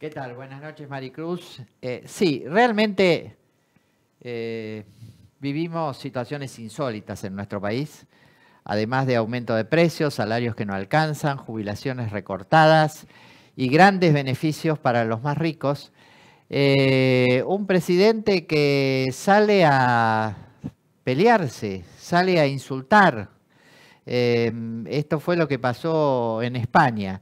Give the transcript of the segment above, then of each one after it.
¿Qué tal? Buenas noches, Maricruz. Eh, sí, realmente eh, vivimos situaciones insólitas en nuestro país, además de aumento de precios, salarios que no alcanzan, jubilaciones recortadas y grandes beneficios para los más ricos. Eh, un presidente que sale a pelearse, sale a insultar. esto fue lo que pasó en España.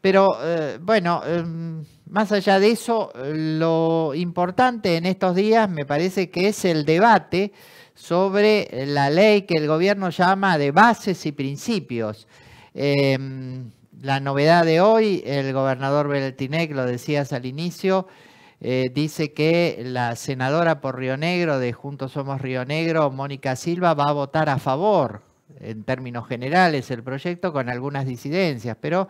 Pero eh, bueno, em, más allá de eso, lo importante en estos días me parece que es el debate sobre la ley que el gobierno llama de bases y principios. Em, la novedad de hoy, el gobernador Beltinec, lo decías al inicio, eh, dice que la senadora por Río Negro de Juntos Somos Río Negro, Mónica Silva, va a votar a favor, en términos generales, el proyecto con algunas disidencias, pero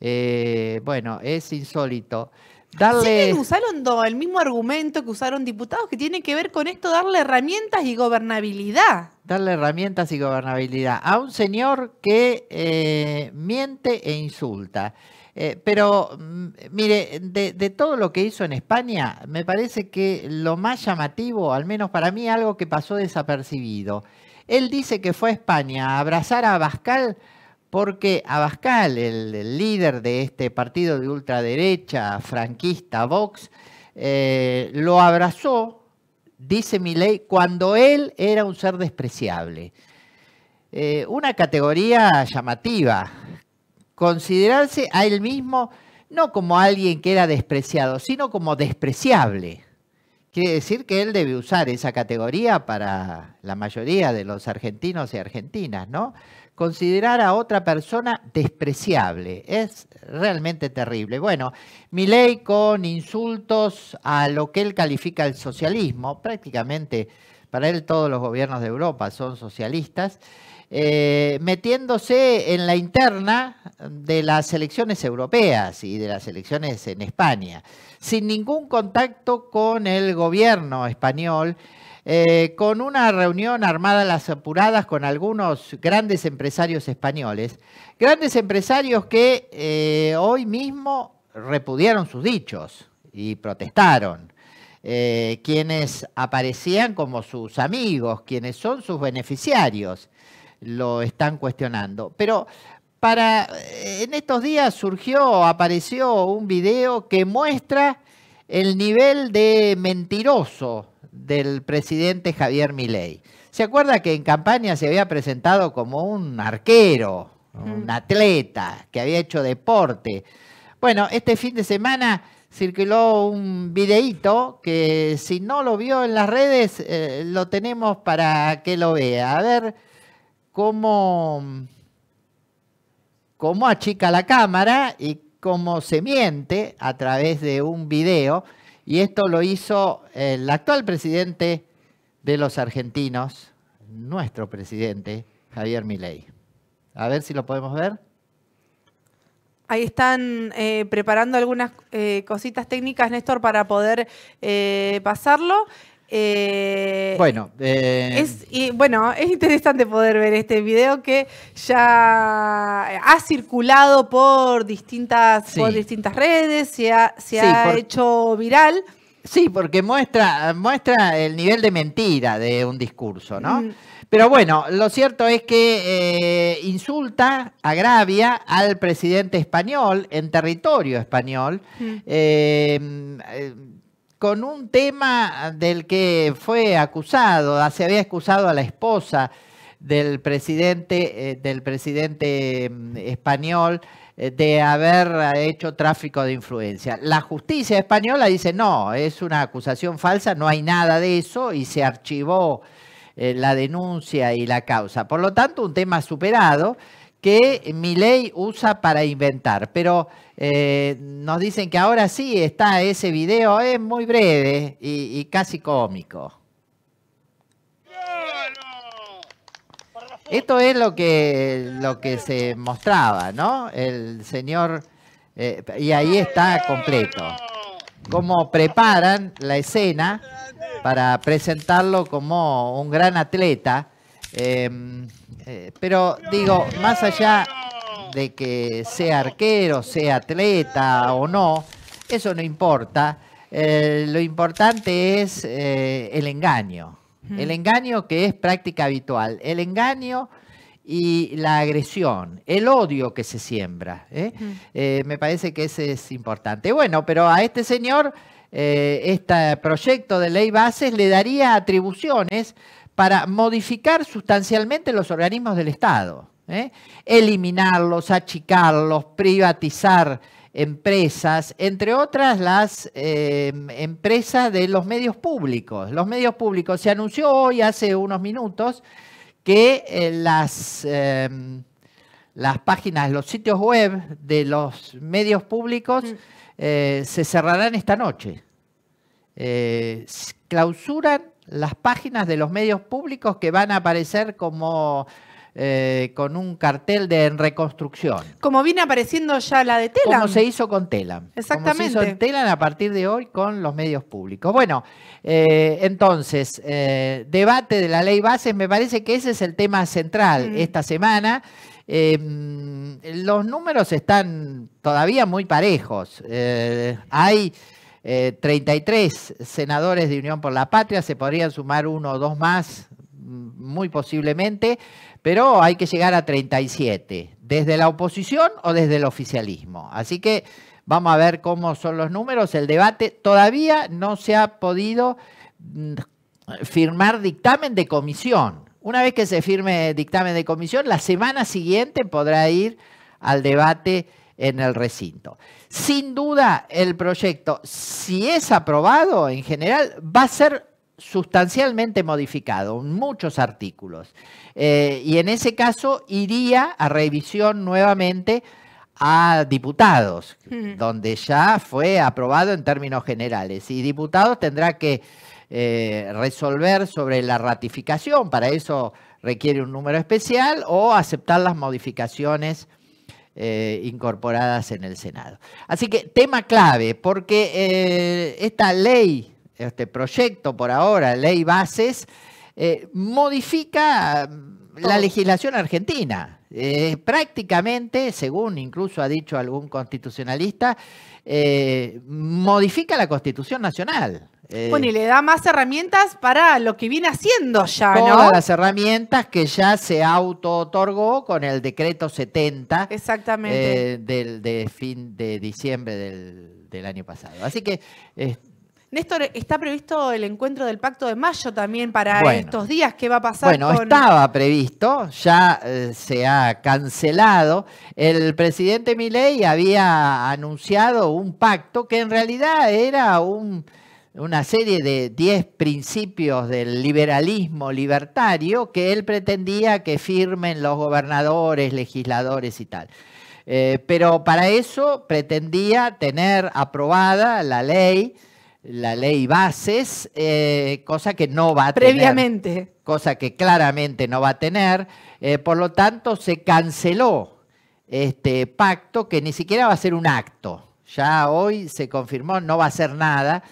eh, bueno, es insólito. Darle... usaron el mismo argumento que usaron diputados que tiene que ver con esto, darle herramientas y gobernabilidad. Darle herramientas y gobernabilidad a un señor que eh, miente e insulta. Eh, pero mm, mire, de, todo lo que hizo en España, me parece que lo más llamativo, al menos para mí, algo que pasó desapercibido. Él dice que fue a España a abrazar a Bascal porque Abascal, el, líder de este partido de ultraderecha franquista Vox, eh, lo abrazó, dice Milei, cuando él era un ser despreciable. Eh, una categoría llamativa, considerarse a él mismo no como alguien que era despreciado, sino como despreciable. Quiere decir que él debe usar esa categoría para la mayoría de los argentinos y argentinas, ¿no? considerar a otra persona despreciable. Es realmente terrible. Bueno, ley con insultos a lo que él califica el socialismo, prácticamente para él todos los gobiernos de Europa son socialistas, eh, metiéndose en la interna de las elecciones europeas y de las elecciones en España, sin ningún contacto con el gobierno español eh, con una reunión armada a las apuradas con algunos grandes empresarios españoles, grandes empresarios que eh, hoy mismo repudiaron sus dichos y protestaron. Eh, quienes aparecían como sus amigos, quienes son sus beneficiarios, lo están cuestionando. Pero para, en estos días surgió, apareció un video que muestra el nivel de mentiroso del presidente Javier Milei. ¿Se acuerda que en campaña se había presentado como un arquero, un mm. atleta que había hecho deporte? Bueno, este fin de semana circuló un videíto que si no lo vio en las redes, eh, lo tenemos para que lo vea. A ver cómo, cómo achica la cámara y cómo se miente a través de un video y esto lo hizo eh, el actual presidente de los argentinos, nuestro presidente, Javier Milei. A ver si lo podemos ver. Ahí están eh, preparando algunas eh, cositas técnicas, Néstor, para poder pasarlo. Eh, bueno, eh, Es, bueno, es interesante poder ver este video que ya ha circulado por distintas, por distintas redes, se ha, se ha hecho viral. Sí, porque muestra, muestra el nivel de mentira de un discurso, ¿no? Mm. Pero bueno, lo cierto es que eh, insulta, agravia al presidente español en territorio español. Mm con un tema del que fue acusado, ah, se había acusado a la esposa del presidente, eh, del presidente mm, español eh, de haber ah, hecho tráfico de influencia. La justicia española dice, no, es una acusación falsa, no hay nada de eso y se archivó eh, la denuncia y la causa. Por lo tanto, un tema superado que mi ley usa para inventar. Pero eh, nos dicen que ahora sí está ese video, es muy breve y, casi cómico. Esto es lo que, lo que se mostraba, ¿no? El señor, eh, y ahí está completo. Cómo preparan la escena para presentarlo como un gran atleta. Eh, pero digo, más allá de que sea arquero, sea atleta o no, eso no importa. Eh, lo importante es eh, el engaño, el engaño que es práctica habitual, el engaño y la agresión, el odio que se siembra. ¿eh? me parece que ese es importante. Bueno, pero a este señor, este proyecto de ley bases le daría atribuciones para modificar sustancialmente los organismos del Estado. ¿eh? eliminarlos, achicarlos, privatizar empresas, entre otras las eh, empresas de los medios públicos. Los medios públicos, se anunció hoy, hace unos minutos, que eh, las, em, las páginas, los sitios web de los medios públicos mm. se cerrarán esta noche. clausuran las páginas de los medios públicos que van a aparecer como eh, con un cartel de reconstrucción. Como viene apareciendo ya la de Telam. Como se hizo con Telam. Exactamente. Como se hizo en a partir de hoy con los medios públicos. Bueno, eh, entonces, eh, debate de la ley base me parece que ese es el tema central esta semana. Em, los números están todavía muy parejos. hay... 33 senadores de Unión por la Patria, se podrían sumar uno o dos más, mm, muy posiblemente, pero hay que llegar a 37, desde la oposición o desde el oficialismo. Así que vamos a ver cómo son los números. El debate todavía no se ha podido mm, firmar dictamen de comisión. Una vez que se firme dictamen de comisión, la semana siguiente podrá ir al debate en el recinto. Sin duda, el proyecto, si es aprobado en general, va a ser sustancialmente modificado, muchos artículos. Eh, y en ese caso iría a revisión nuevamente a diputados, hmm. donde ya fue aprobado en términos generales. Y diputados tendrá que eh, resolver sobre la ratificación, para eso requiere un número especial, o aceptar las modificaciones eh, incorporadas en el Senado. Así que tema clave, porque esta ley este proyecto por ahora, ley bases, eh, modifica mm, la legislación argentina. Eh, prácticamente, según incluso ha dicho algún constitucionalista, eh, modifica la constitución nacional. bueno, y le da más herramientas para lo que viene haciendo ya, ¿no? Todas las herramientas que ya se auto-otorgó con el decreto 70. Exactamente. del, de fin de diciembre del, año pasado. Así que este, Néstor, está previsto el encuentro del Pacto de Mayo también para estos días. ¿Qué va a pasar? Bueno, estaba previsto, ya eh, se ha cancelado. El presidente Milei había anunciado un pacto que en realidad era una serie de 10 principios del liberalismo libertario que él pretendía que firmen los gobernadores, legisladores y tal. Eh, pero para eso pretendía tener aprobada la ley la ley bases, eh, cosa que no va a Previamente. tener. Previamente. Cosa que claramente no va a tener. Eh, por lo tanto, se canceló este pacto que ni siquiera va a ser un acto. Ya hoy se confirmó, no va a ser nada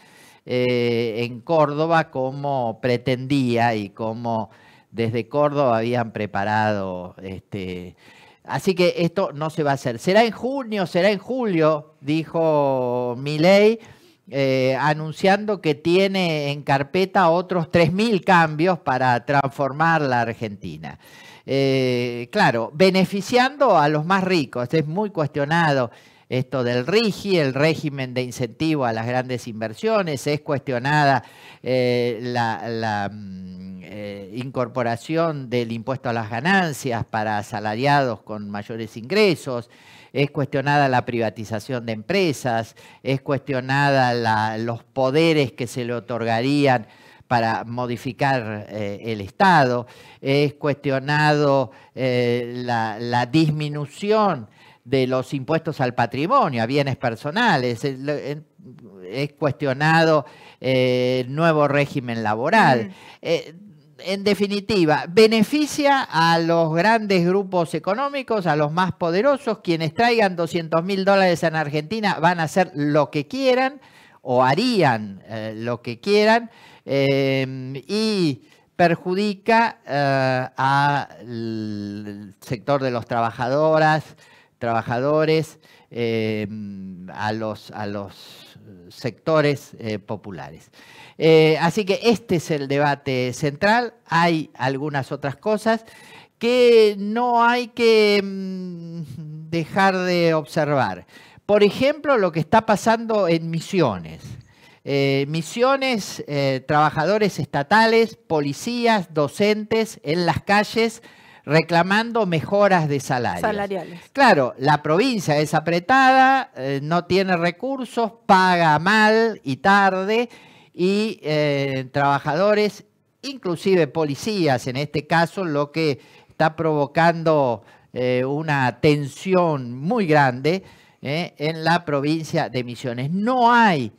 eh, en Córdoba como pretendía y como desde Córdoba habían preparado. Este, así que esto no se va a hacer. Será en junio, será en julio, dijo ley eh, anunciando que tiene en carpeta otros 3.000 cambios para transformar la Argentina. Eh, claro, beneficiando a los más ricos, es muy cuestionado esto del RIGI, el régimen de incentivo a las grandes inversiones, es cuestionada eh, la, mm, eh, incorporación del impuesto a las ganancias para asalariados con mayores ingresos, es cuestionada la privatización de empresas, es cuestionada los poderes que se le otorgarían para modificar eh, el Estado, es cuestionado la, la disminución de los impuestos al patrimonio, a bienes personales. Es, cuestionado eh, el nuevo régimen laboral. Eh, en definitiva, beneficia a los grandes grupos económicos, a los más poderosos, quienes traigan 200 mil dólares en Argentina van a hacer lo que quieran o harían eh, lo que quieran em, y perjudica al sector de los trabajadoras, trabajadores, eh, a, los, a, los, sectores eh, populares. Eh, así que este es el debate central. Hay algunas otras cosas que no hay que mm, dejar de observar. Por ejemplo, lo que está pasando en Misiones. misiones, trabajadores estatales, policías, docentes en las calles reclamando mejoras de salarios. Salariales. Claro, la provincia es apretada, eh, no tiene recursos, paga mal y tarde y eh, trabajadores, inclusive policías en este caso, lo que está provocando eh, una tensión muy grande en la provincia de Misiones. No hay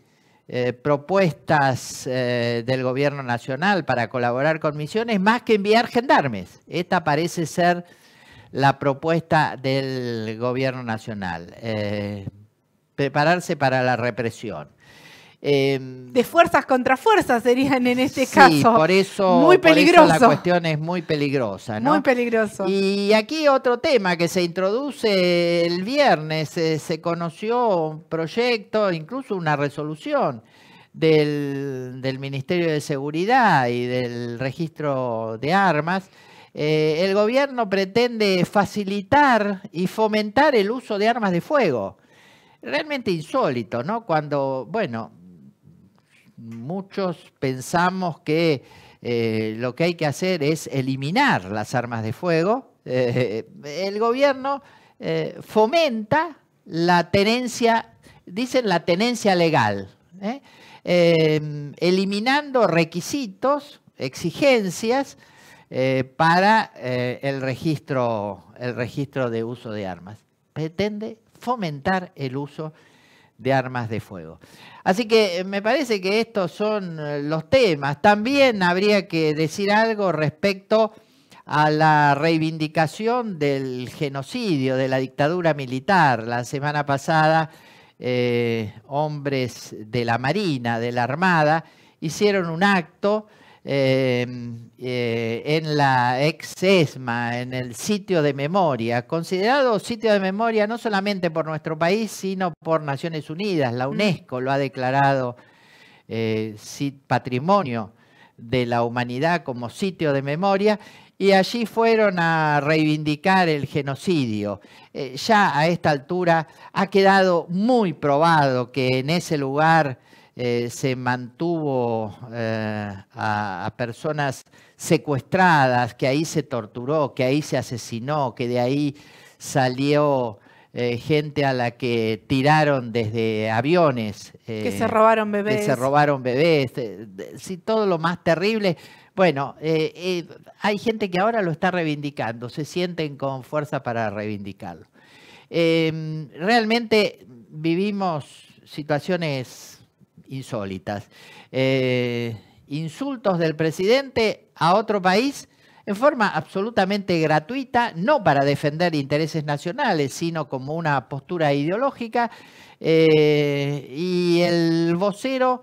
eh, propuestas eh, del gobierno nacional para colaborar con misiones más que enviar gendarmes. Esta parece ser la propuesta del gobierno nacional, eh, prepararse para la represión. Em, de fuerzas contra fuerzas serían en este caso. Por eso, Por eso la cuestión es muy peligrosa. ¿no? Muy peligroso. Y aquí otro tema que se introduce el viernes. Eh, se conoció un proyecto, incluso una resolución del, Ministerio de Seguridad y del registro de armas. Eh, el gobierno pretende facilitar y fomentar el uso de armas de fuego realmente insólito, ¿no? Cuando, bueno, muchos pensamos que eh, lo que hay que hacer es eliminar las armas de fuego. Eh, el gobierno eh, fomenta la tenencia, dicen la tenencia legal, eliminando requisitos, exigencias para el, registro, el registro de uso de armas. Pretende fomentar el uso de de armas de fuego. Así que eh, me parece que estos son eh, los temas. También habría que decir algo respecto a la reivindicación del genocidio, de la dictadura militar. La semana pasada, eh, hombres de la Marina, de la Armada, hicieron un acto Em, eh, en la ex en el sitio de memoria, considerado sitio de memoria no solamente por nuestro país, sino por Naciones Unidas. La mm. UNESCO lo ha declarado eh, patrimonio de la humanidad como sitio de memoria y allí fueron a reivindicar el genocidio. Eh, ya a esta altura ha quedado muy probado que en ese lugar eh, se mantuvo eh, a, personas secuestradas, que ahí se torturó, que ahí se asesinó, que de ahí salió eh, gente a la que tiraron desde aviones. que se robaron bebés. Que se robaron bebés, todo lo más terrible. Bueno, hay gente que ahora lo está reivindicando, se sienten con fuerza para reivindicarlo. Em, realmente vivimos situaciones insólitas. Eh, insultos del presidente a otro país en forma absolutamente gratuita, no para defender intereses nacionales, sino como una postura ideológica. Eh, y el vocero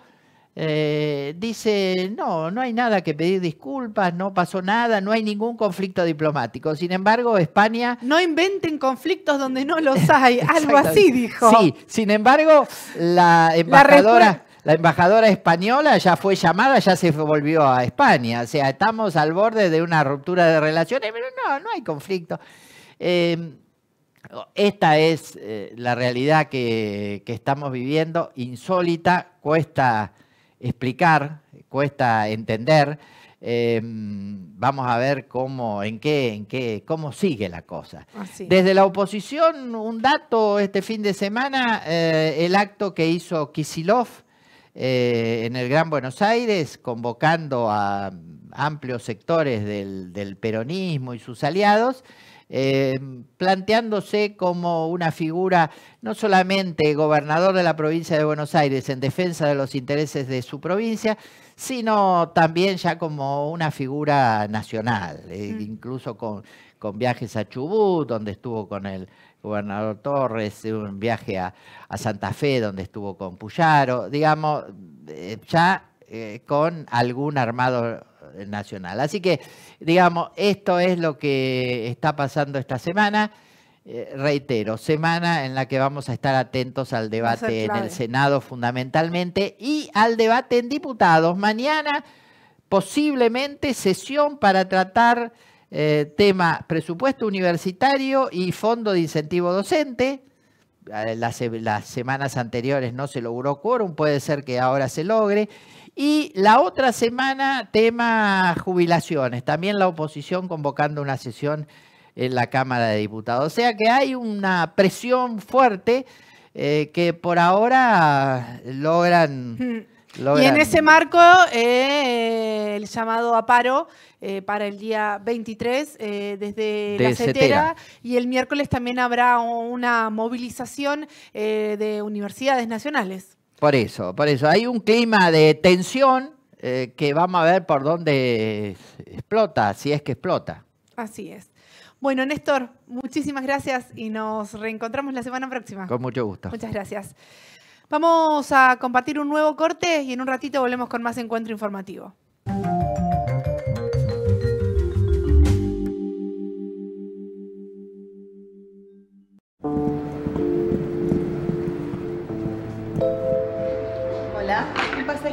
eh, dice, no, no hay nada que pedir disculpas, no pasó nada, no hay ningún conflicto diplomático. Sin embargo, España... No inventen conflictos donde no los hay, algo así dijo. Sí, sin embargo, la embajadora la embajadora española ya fue llamada, ya se volvió a España. O sea, estamos al borde de una ruptura de relaciones, pero no, no hay conflicto. Em, esta es eh, la realidad que, estamos viviendo, insólita, cuesta explicar, cuesta entender. Em, vamos a ver cómo, en qué, en qué, cómo sigue la cosa. Desde la oposición, un dato este fin de semana, eh, el acto que hizo Kisilov eh, en el Gran Buenos Aires, convocando a amplios sectores del, peronismo y sus aliados, eh, planteándose como una figura no solamente gobernador de la provincia de Buenos Aires en defensa de los intereses de su provincia, sino también ya como una figura nacional, eh, mm. incluso con, con viajes a Chubut, donde estuvo con el gobernador Torres, un viaje a, Santa Fe donde estuvo con Puyaro, digamos, eh, ya eh, con algún armado eh, nacional. Así que, digamos, esto es lo que está pasando esta semana. reitero, semana en la que vamos a estar atentos al debate en el Senado fundamentalmente y al debate en diputados. Mañana posiblemente sesión para tratar eh, tema presupuesto universitario y fondo de incentivo docente. Eh, las, semanas anteriores no se logró quórum, puede ser que ahora se logre. Y la otra semana, tema jubilaciones. También la oposición convocando una sesión en la Cámara de Diputados. O sea que hay una presión fuerte eh, que por ahora logran hmm y en ese marco, eh, el llamado a paro eh, para el día 23 eh, desde la CETERA. Y el miércoles también habrá una movilización de universidades nacionales. Por eso, por eso. Hay un clima de tensión que vamos a ver por dónde explota, si es que explota. Así es. Bueno, Néstor, muchísimas gracias y nos reencontramos la semana próxima. Con mucho gusto. Muchas gracias. Vamos a compartir un nuevo corte y en un ratito volvemos con más encuentro informativo.